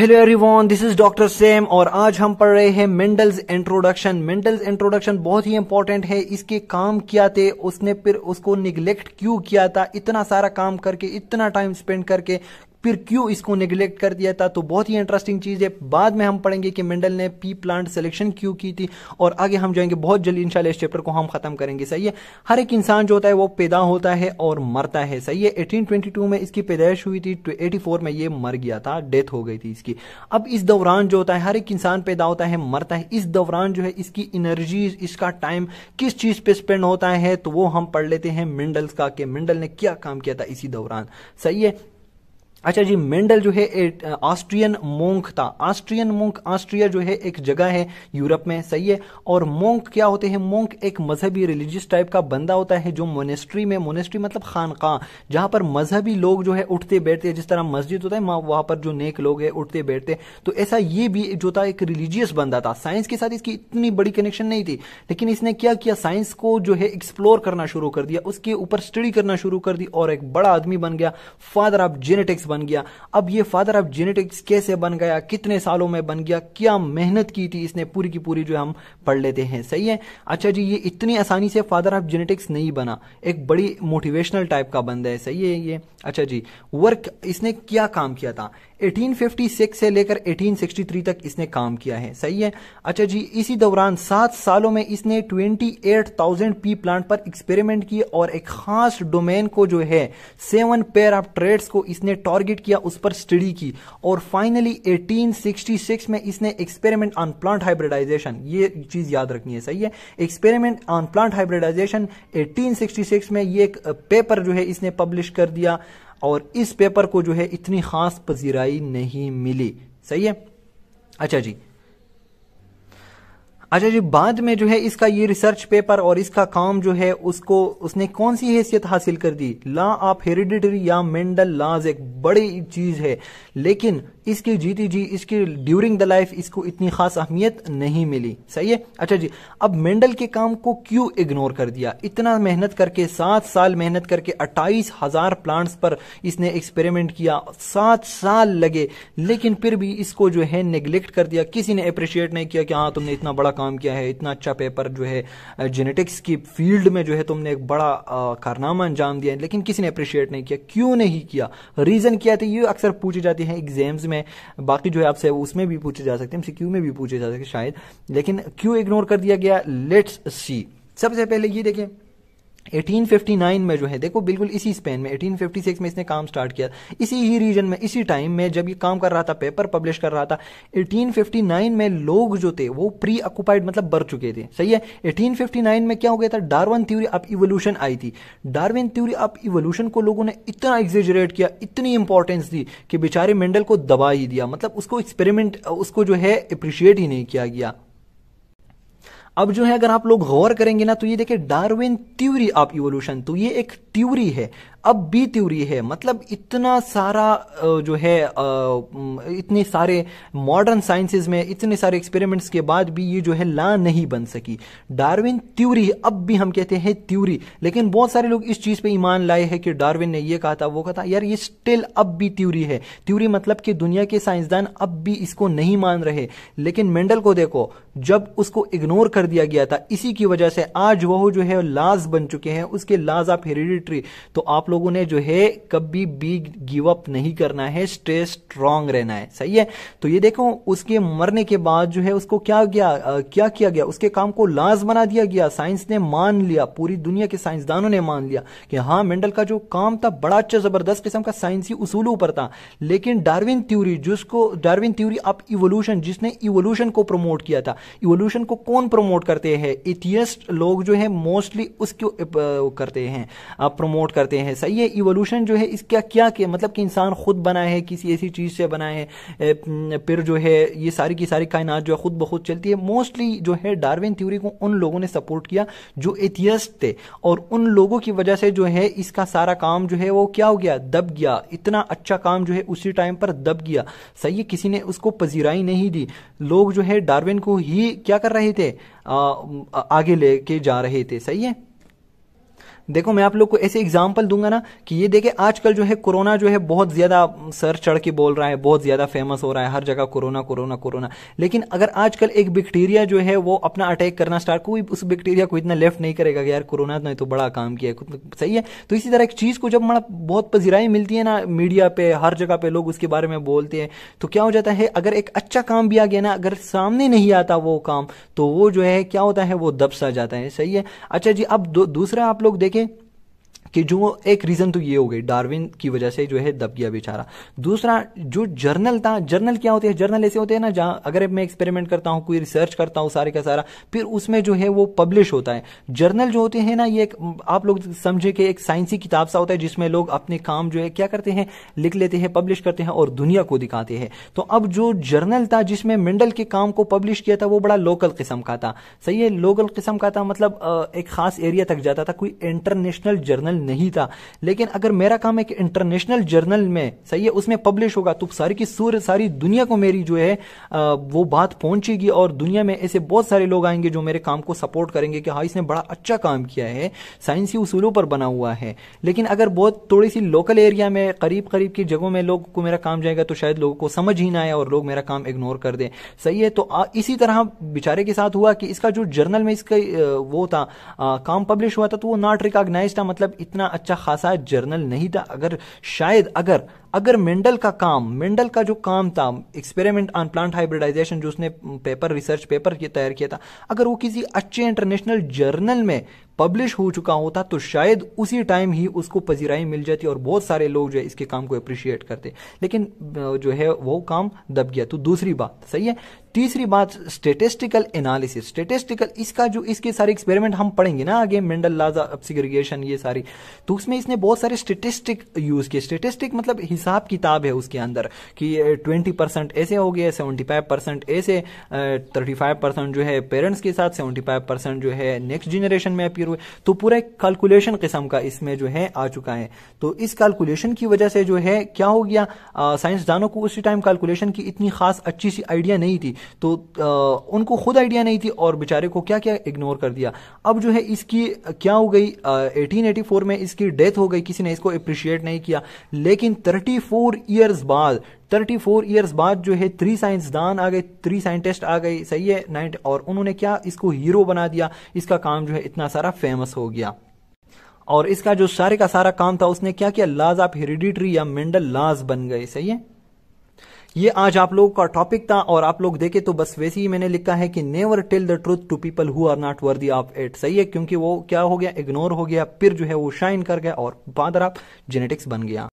Hello everyone this is doctor Sam और आज हम पढ़ रहे हैं मेंडल्स इंट्रोडक्शन मेंडल्स इंट्रोडक्शन बहुत ही इंपॉर्टेंट है इसके काम किया थे उसने फिर उसको निगलेक्ट क्यों किया था इतना सारा काम करके इतना टाइम स्पेंड करके फिर क्यों इसको निगलेक्ट कर दिया था तो बहुत ही इंटरेस्टिंग चीज़ है बाद में हम पढ़ेंगे कि मेंडल ने पी प्लांट सिलेक्शन क्यों की थी और आगे हम जाएंगे बहुत जल्दी इंशाल्लाह इस चैप्टर को हम खत्म करेंगे सही है हर एक इंसान जो होता है वो पैदा होता है और मरता है सही है एटीन में इसकी पैदाइश हुई थी एटी तो में ये मर गया था डेथ हो गई थी इसकी अब इस दौरान जो होता है हर एक इंसान पैदा होता है मरता है इस दौरान जो है इसकी एनर्जी इसका टाइम किस चीज़ पे स्पेंड होता है तो वो हम पढ़ लेते हैं मिंडल्स का मिंडल ने क्या काम किया था इसी दौरान सही है अच्छा जी मेंडल जो है ऑस्ट्रियन मोंक था ऑस्ट्रियन मोंक ऑस्ट्रिया जो है एक जगह है यूरोप में सही है और मोंक क्या होते हैं मोंक एक मजहबी रिलीजियस टाइप का बंदा होता है जो मोनेस्ट्री में मोनेस्ट्री मतलब खानका जहां पर मजहबी लोग जो है उठते बैठते जिस तरह मस्जिद होता है वहां पर जो नेक लोग है उठते बैठते तो ऐसा ये भी जो था एक रिलीजियस बंदा था साइंस के साथ इसकी इतनी बड़ी कनेक्शन नहीं थी लेकिन इसने क्या किया साइंस को जो है एक्सप्लोर करना शुरू कर दिया उसके ऊपर स्टडी करना शुरू कर दी और एक बड़ा आदमी बन गया फादर ऑफ जेनेटिक्स बन गया अब ये फादर ऑफ जेनेटिक्स कैसे बन गया कितने सालों में बन गया क्या मेहनत की थी इसने पूरी की पूरी जो हम पढ़ लेते हैं सही है अच्छा जी ये इतनी आसानी से फादर ऑफ जेनेटिक्स नहीं बना एक बड़ी मोटिवेशनल टाइप का बंदा है सही है ये अच्छा जी वर्क इसने क्या काम किया था 1856 से लेकर 1863 तक इसने काम किया है सही है अच्छा जी इसी दौरान सात सालों में इसने 28,000 पी प्लांट पर एक्सपेरिमेंट किए और एक खास डोमेन को जो है सेवन पेयर ऑफ ट्रेड्स को इसने टारगेट किया उस पर स्टडी की और फाइनली 1866 में इसने एक्सपेरिमेंट ऑन प्लांट हाइब्रिडाइजेशन ये चीज याद रखनी है सही है experiment on plant hybridization eighteen में ये एक पेपर जो है इसने पब्लिश कर दिया और इस पेपर को जो है इतनी ख़ास पजीराई नहीं मिली सही है अच्छा जी अच्छा जी बाद में जो है इसका ये रिसर्च पेपर और इसका काम जो है उसको उसने कौन सी हैसियत हासिल कर दी लॉ ऑफ हेरिडिटरी या मेंडल लॉज एक बड़ी चीज है लेकिन इसकी जीती जी इसकी ड्यूरिंग द लाइफ इसको इतनी खास अहमियत नहीं मिली सही है अच्छा जी अब मेंडल के काम को क्यों इग्नोर कर दिया इतना मेहनत करके सात साल मेहनत करके अट्ठाईस हजार प्लांट्स पर इसने एक्सपेरिमेंट किया सात साल लगे लेकिन फिर भी इसको जो है नेग्लेक्ट कर दिया किसी ने अप्रिशिएट नहीं किया कि हाँ तुमने इतना बड़ा काम किया है इतना अच्छा पेपर जो है जेनेटिक्स की फील्ड में जो है तुमने एक बड़ा कारनामा अंजाम दिया है लेकिन किसी ने अप्रिशिएट नहीं किया क्यों नहीं किया रीज़न क्या था ये अक्सर पूछी जाती है एग्जाम्स में बाकी जो है आपसे उसमें भी पूछे जा सकते हैं एम में भी पूछे जा सकते शायद लेकिन क्यों इग्नोर कर दिया गया लेट्स सी सबसे पहले ये देखें 1859 में जो है देखो बिल्कुल इसी स्पेन में 1856 में इसने काम स्टार्ट किया इसी ही रीजन में इसी टाइम में जब ये काम कर रहा था पेपर पब्लिश कर रहा था 1859 में लोग जो थे वो प्री ऑक्युपाइड मतलब बढ़ चुके थे सही है 1859 में क्या हो गया था डार्विन थ्योरी ऑफ इवोल्यूशन आई थी डार्विन थ्योरी ऑफ इवोल्यूशन को लोगों ने इतना एग्जेजरेट किया इतनी इंपॉर्टेंस दी कि बेचारे मेंडल को दबा ही दिया मतलब उसको एक्सपेरिमेंट उसको जो है अप्रिशिएट ही नहीं किया गया अब जो है अगर आप लोग गौर करेंगे ना तो ये देखिए डार्विन त्यूरी ऑफ इवोल्यूशन तो ये एक त्यूरी है अब बी थ्योरी है मतलब इतना सारा जो है इतने सारे मॉडर्न साइंसेज में इतने सारे एक्सपेरिमेंट्स के बाद भी ये जो है ला नहीं बन सकी डार्विन थ्योरी अब भी हम कहते हैं थ्योरी लेकिन बहुत सारे लोग इस चीज पे ईमान लाए हैं कि डार्विन ने ये कहा था वो कहा था यार ये स्टिल अब भी त्यूरी है त्यूरी मतलब कि दुनिया के साइंसदान अब भी इसको नहीं मान रहे लेकिन मेंडल को देखो जब उसको इग्नोर कर दिया गया था इसी की वजह से आज वो जो है लाज बन चुके हैं उसके लाज ऑफ हेरिडिट्री तो आप लोगों ने जो है कभी भी गिव अप नहीं करना है स्टे स्ट्रांग रहना है सही है तो ये देखो उसके मरने के बाद जो है उसको क्या गया आ, क्या किया गया उसके काम को लाज बना दिया गया साइंस ने मान लिया पूरी दुनिया के साइंसदानों ने मान लिया कि हाँ मेंडल का जो काम था बड़ा अच्छा जबरदस्त किस्म का साइंसी उसूलों पर था लेकिन डार्विन थ्यूरी जिसको डार्विन थ्यूरी ऑफ इवोल्यूशन जिसने इवोल्यूशन को प्रमोट किया था इवोल्यूशन को कौन प्रमोट करते हैं इथियस्ट लोग जो है मोस्टली उसको करते हैं प्रमोट करते हैं ऐसा ये इवोल्यूशन जो है इसका क्या किया मतलब कि इंसान खुद बना है किसी ऐसी चीज से बना है फिर जो है ये सारी की सारी कायनात जो है खुद ब खुद चलती है मोस्टली जो है डार्विन थ्योरी को उन लोगों ने सपोर्ट किया जो एथियस्ट थे और उन लोगों की वजह से जो है इसका सारा काम जो है वो क्या हो गया दब गया इतना अच्छा काम जो है उसी टाइम पर दब गया सही है किसी ने उसको पजीराई नहीं दी लोग जो है डार्विन को ही क्या कर रहे थे आ, आगे लेके जा रहे थे सही है देखो मैं आप लोग को ऐसे एग्जाम्पल दूंगा ना कि ये देखे आजकल जो है कोरोना जो है बहुत ज्यादा सर चढ़ के बोल रहा है बहुत ज्यादा फेमस हो रहा है हर जगह कोरोना कोरोना कोरोना लेकिन अगर आजकल एक बैक्टीरिया जो है वो अपना अटैक करना स्टार्ट कोई उस बैक्टीरिया को इतना लेफ्ट नहीं करेगा कि यार कोरोना ने तो बड़ा काम किया तो सही है तो इसी तरह एक चीज को जब मतलब बहुत पजीराई मिलती है ना मीडिया पे हर जगह पे लोग उसके बारे में बोलते हैं तो क्या हो जाता है अगर एक अच्छा काम भी आ गया ना अगर सामने नहीं आता वो काम तो वो जो है क्या होता है वो दब सा जाता है सही है अच्छा जी अब दूसरा आप लोग देखें quê? कि जो एक रीज़न तो ये हो गई डार्विन की वजह से जो है दब गया बेचारा दूसरा जो जर्नल था जर्नल क्या होते हैं जर्नल ऐसे होते हैं ना जहाँ अगर मैं एक्सपेरिमेंट करता हूँ कोई रिसर्च करता हूँ सारे का सारा फिर उसमें जो है वो पब्लिश होता है जर्नल जो होते हैं ना ये एक आप लोग समझे कि एक साइंसी किताब सा होता है जिसमें लोग अपने काम जो है क्या करते हैं लिख लेते हैं पब्लिश करते हैं और दुनिया को दिखाते हैं तो अब जो जर्नल था जिसमें मंडल के काम को पब्लिश किया था वो बड़ा लोकल किस्म का था सही है लोकल किस्म का था मतलब एक खास एरिया तक जाता था कोई इंटरनेशनल जर्नल नहीं था लेकिन अगर मेरा काम एक इंटरनेशनल जर्नल में सही है उसमें पब्लिश होगा तो सारी की सूर्य सारी दुनिया को मेरी जो है वो बात पहुंचेगी और दुनिया में ऐसे बहुत सारे लोग आएंगे जो मेरे काम को सपोर्ट करेंगे कि हाँ इसने बड़ा अच्छा काम किया है साइंसी उसूलों पर बना हुआ है लेकिन अगर बहुत थोड़ी सी लोकल एरिया में करीब करीब की जगहों में लोग को मेरा काम जाएगा तो शायद लोगों को समझ ही ना आए और लोग मेरा काम इग्नोर कर दें सही है तो इसी तरह बेचारे के साथ हुआ कि इसका जो जर्नल में इसका वो था काम पब्लिश हुआ था तो वो नॉट रिकॉग्नाइज था मतलब इतना अच्छा खासा जर्नल नहीं था अगर शायद अगर अगर मेंडल का काम मेंडल का जो काम था एक्सपेरिमेंट ऑन प्लांट हाइब्रिडाइजेशन जो उसने पेपर रिसर्च पेपर तैयार किया था अगर वो किसी अच्छे इंटरनेशनल जर्नल में पब्लिश हो चुका होता तो शायद उसी टाइम ही उसको पजीराई मिल जाती और बहुत सारे लोग जो है इसके काम को अप्रिशिएट करते लेकिन जो है वो काम दब गया तो दूसरी बात सही है तीसरी बात स्टेटिस्टिकल एनालिसिस स्टेटिस्टिकल इसका जो इसके सारे एक्सपेरिमेंट हम पढ़ेंगे ना आगे मेंडल लाजा सिग्रीगेशन ये सारी तो उसमें इसने बहुत सारे स्टेटिस्टिक यूज किए स्टेटिस्टिक मतलब हिसाब किताब है उसके अंदर कि ट्वेंटी परसेंट ऐसे हो गए सेवेंटी फाइव परसेंट ऐसे थर्टी फाइव परसेंट जो है पेरेंट्स के साथ सेवेंटी फाइव परसेंट जो है नेक्स्ट जनरेशन में एम्पियर हुए तो पूरा एक कैलकुलेशन किस्म का इसमें जो है आ चुका है तो इस कैलकुलेशन की वजह से जो है क्या हो गया साइंसदानों को उसी टाइम कैलकुलेशन की इतनी खास अच्छी सी आइडिया नहीं थी तो आ, उनको खुद आइडिया नहीं थी और बेचारे को क्या क्या इग्नोर कर दिया अब जो है इसकी क्या हो गई एटीन में इसकी डेथ हो गई किसी ने इसको अप्रिशिएट नहीं किया लेकिन थर्टी फोर बाद थर्टी फोर ईयर्स बाद जो है थ्री साइंसदान आ गए थ्री साइंटिस्ट आ गए सही है नाइन और उन्होंने क्या इसको हीरो बना दिया इसका काम जो है इतना सारा फेमस हो गया और इसका जो सारे का सारा काम था उसने क्या किया लाज आप हेरिडिटरी या मेंडल लाज बन गए सही है ये आज आप लोगों का टॉपिक था और आप लोग देखे तो बस वैसे ही मैंने लिखा है कि never tell the truth to people who are not worthy of it सही है क्योंकि वो क्या हो गया इग्नोर हो गया फिर जो है वो शाइन कर गया और बादर आप जेनेटिक्स बन गया